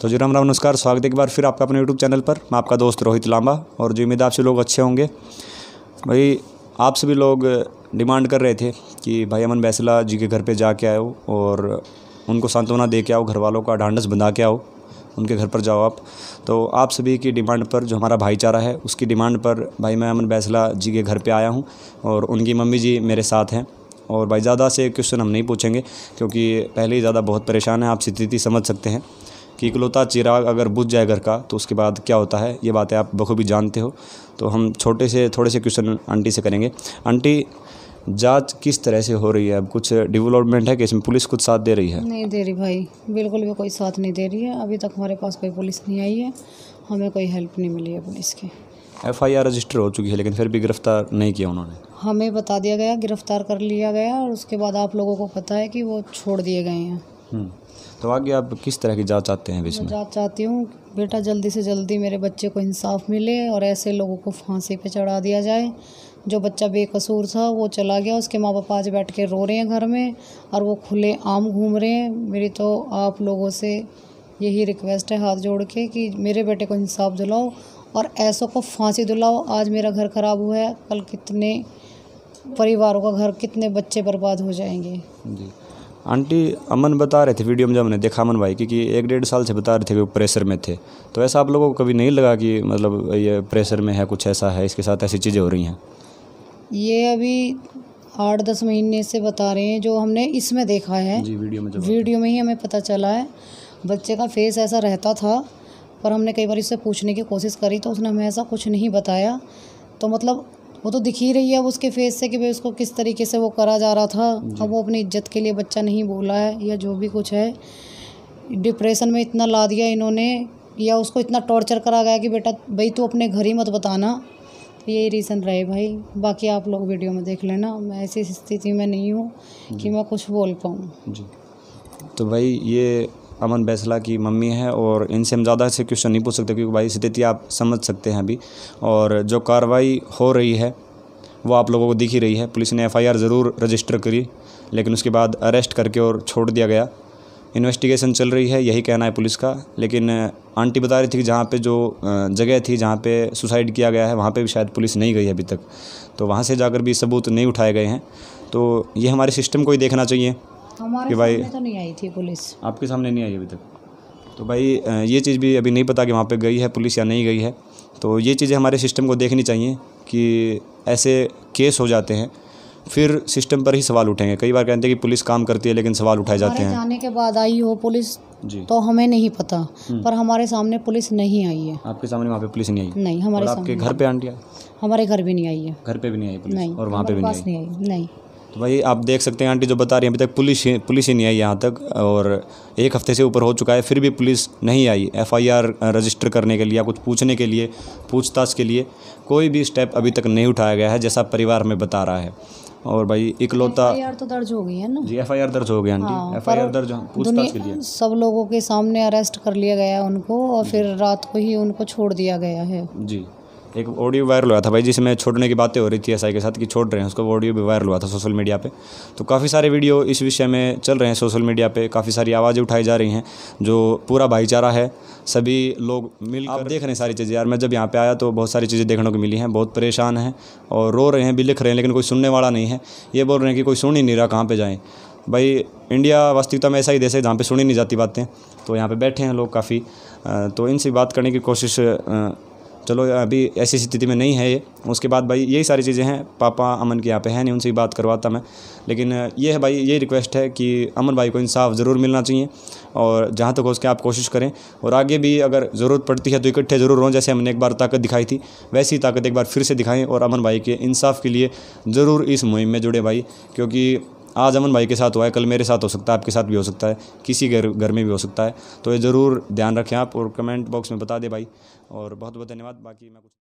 तो जी राम राम नमस्कार स्वागत एक बार फिर आपका अपने यूट्यूब चैनल पर मैं आपका दोस्त रोहित लांबा और जी उम्मीद आपसे लोग अच्छे होंगे भाई आप सभी लोग डिमांड कर रहे थे कि भाई अमन बैसला जी के घर पे जा के आओ और उनको सांत्वना दे के आओ घर वालों का ढांडस बंधा के आओ उनके घर पर जाओ आप तो आप सभी की डिमांड पर जो हमारा भाईचारा है उसकी डिमांड पर भाई मैं अमन बैसला जी के घर पे आया हूँ और उनकी मम्मी जी मेरे साथ हैं और भाई ज़्यादा से क्वेश्चन हम नहीं पूछेंगे क्योंकि पहले ही ज़्यादा बहुत परेशान है आप स्थिति समझ सकते हैं कि इकलौता चिराग अगर बुझ जाए घर का तो उसके बाद क्या होता है ये बातें आप बखूबी जानते हो तो हम छोटे से थोड़े से क्वेश्चन आंटी से करेंगे आंटी जांच किस तरह से हो रही है अब कुछ डेवलपमेंट है कि इसमें पुलिस कुछ साथ दे रही है नहीं दे रही भाई बिल्कुल भी कोई साथ नहीं दे रही है अभी तक हमारे पास कोई पुलिस नहीं आई है हमें कोई हेल्प नहीं मिली है पुलिस की एफ आई आर रजिस्टर हो चुकी है लेकिन फिर भी गिरफ्तार नहीं किया उन्होंने हमें बता दिया गया गिरफ्तार कर लिया गया और उसके बाद आप लोगों को पता है कि वो छोड़ दिए गए हैं हम्म। तो आगे आप किस तरह की जांच चाहते हैं इसमें जांच चाहती हूँ बेटा जल्दी से जल्दी मेरे बच्चे को इंसाफ मिले और ऐसे लोगों को फांसी पे चढ़ा दिया जाए जो बच्चा बेकसूर था वो चला गया उसके माँ बाप आज बैठ के रो रहे हैं घर में और वो खुले आम घूम रहे हैं मेरी तो आप लोगों से यही रिक्वेस्ट है हाथ जोड़ के कि मेरे बेटे को इंसाफ दिलाओ और ऐसों को फांसी दिलाओ आज मेरा घर ख़राब हुआ है कल कितने परिवारों का घर कितने बच्चे बर्बाद हो जाएंगे जी आंटी अमन बता रहे थे वीडियो में जब हमने देखा अमन भाई की एक डेढ़ साल से बता रहे थे कि प्रेशर में थे तो ऐसा आप लोगों को कभी नहीं लगा कि मतलब ये प्रेशर में है कुछ ऐसा है इसके साथ ऐसी चीज़ें हो रही हैं ये अभी आठ दस महीने से बता रहे हैं जो हमने इसमें देखा है जी वीडियो में वीडियो में ही हमें पता चला है बच्चे का फेस ऐसा रहता था पर हमने कई बार इससे पूछने की कोशिश करी तो उसने हमें ऐसा कुछ नहीं बताया तो मतलब वो तो दिख ही रही है अब उसके फेस से कि भाई उसको किस तरीके से वो करा जा रहा था अब वो अपनी इज्जत के लिए बच्चा नहीं बोला है या जो भी कुछ है डिप्रेशन में इतना ला दिया इन्होंने या उसको इतना टॉर्चर करा गया कि बेटा भाई तू अपने घर ही मत बताना तो यही रीज़न रहे भाई बाकी आप लोग वीडियो में देख लेना मैं ऐसी स्थिति में नहीं हूँ कि मैं कुछ बोल पाऊँ तो भाई ये अमन बैसला की मम्मी है और इनसे हम ज़्यादा से क्वेश्चन नहीं पूछ सकते क्योंकि भाई स्थिति आप समझ सकते हैं अभी और जो कार्रवाई हो रही है वो आप लोगों को दिख ही रही है पुलिस ने एफआईआर ज़रूर रजिस्टर करी लेकिन उसके बाद अरेस्ट करके और छोड़ दिया गया इन्वेस्टिगेशन चल रही है यही कहना है पुलिस का लेकिन आंटी बता रही थी कि जहाँ पे जो जगह थी जहाँ पे सुसाइड किया गया है वहाँ पे भी शायद पुलिस नहीं गई अभी तक तो वहाँ से जाकर भी सबूत नहीं उठाए गए हैं तो ये हमारे सिस्टम को ही देखना चाहिए हमारे भाई तो नहीं आई थी पुलिस आपके सामने नहीं आई अभी तक तो भाई ये चीज़ भी अभी नहीं पता कि वहाँ पे गई है पुलिस या नहीं गई है तो ये चीज़ें हमारे सिस्टम को देखनी चाहिए कि ऐसे केस हो जाते हैं फिर सिस्टम पर ही सवाल उठेंगे कई बार कहते हैं कि पुलिस काम करती है लेकिन सवाल उठाए जाते हैं जाने के बाद आई हो पुलिस जी तो हमें नहीं पता हम्म। पर हमारे सामने पुलिस नहीं आई है आपके सामने वहाँ पे पुलिस नहीं आई नहीं हमारे आपके घर पे आंटी हमारे घर भी नहीं आई है घर पे भी नहीं आई पुलिस और वहाँ पे भी नहीं आई नहीं तो भाई आप देख सकते हैं आंटी जो बता रही हैं अभी तक पुलिस ही पुलिस ही नहीं आई यहाँ तक और एक हफ़्ते से ऊपर हो चुका है फिर भी पुलिस नहीं आई एफआईआर रजिस्टर करने के लिए या कुछ पूछने के लिए पूछताछ के लिए कोई भी स्टेप अभी तक नहीं उठाया गया है जैसा परिवार में बता रहा है और भाई इकलौता तो दर्ज हो गई है ना जी एफ आई आर दर्ज हो गया आंटी हाँ, एफ आई आर दर्ज पूछताछ के लिए सब लोगों के सामने अरेस्ट कर लिया गया है उनको और फिर रात को ही उनको छोड़ दिया गया है जी एक ऑडियो वायरल हुआ था भाई जिसमें छोड़ने की बातें हो रही थी एसआई के साथ कि छोड़ रहे हैं उसको ऑडियो भी वायरल हुआ था सोशल मीडिया पे तो काफ़ी सारे वीडियो इस विषय में चल रहे हैं सोशल मीडिया पे काफ़ी सारी आवाज़ें उठाई जा रही हैं जो पूरा भाईचारा है सभी लोग मिल आप देख रहे हैं सारी चीज़ें यार मैं जब यहाँ पर आया तो बहुत सारी चीज़ें देखने को मिली हैं बहुत परेशान हैं और रो रहे हैं भी लिख रहे हैं लेकिन कोई सुनने वाला नहीं है ये बोल रहे हैं कि कोई सुन ही नहीं रहा कहाँ पर जाएँ भाई इंडिया वास्तविकता में ऐसा ही देश है जहाँ पर सुनी नहीं जाती बातें तो यहाँ पर बैठे हैं लोग काफ़ी तो इनसे बात करने की कोशिश चलो अभी ऐसी स्थिति में नहीं है ये उसके बाद भाई यही सारी चीज़ें हैं पापा अमन के यहाँ पे हैं नहीं उनसे बात करवाता मैं लेकिन ये है भाई ये रिक्वेस्ट है कि अमन भाई को इंसाफ ज़रूर मिलना चाहिए और जहाँ तक हो सके आप कोशिश करें और आगे भी अगर ज़रूरत पड़ती है तो इकट्ठे ज़रूर हों जैसे हमने एक बार ताकत दिखाई थी वैसी ताकत एक बार फिर से दिखाएँ और अमन भाई के इंसाफ के लिए ज़रूर इस मुहिम में जुड़े भाई क्योंकि आज अमन भाई के साथ हुआ है कल मेरे साथ हो सकता है आपके साथ भी हो सकता है किसी घर घर में भी हो सकता है तो ये ज़रूर ध्यान रखें आप और कमेंट बॉक्स में बता दें भाई और बहुत बहुत धन्यवाद बाकी मैं कुछ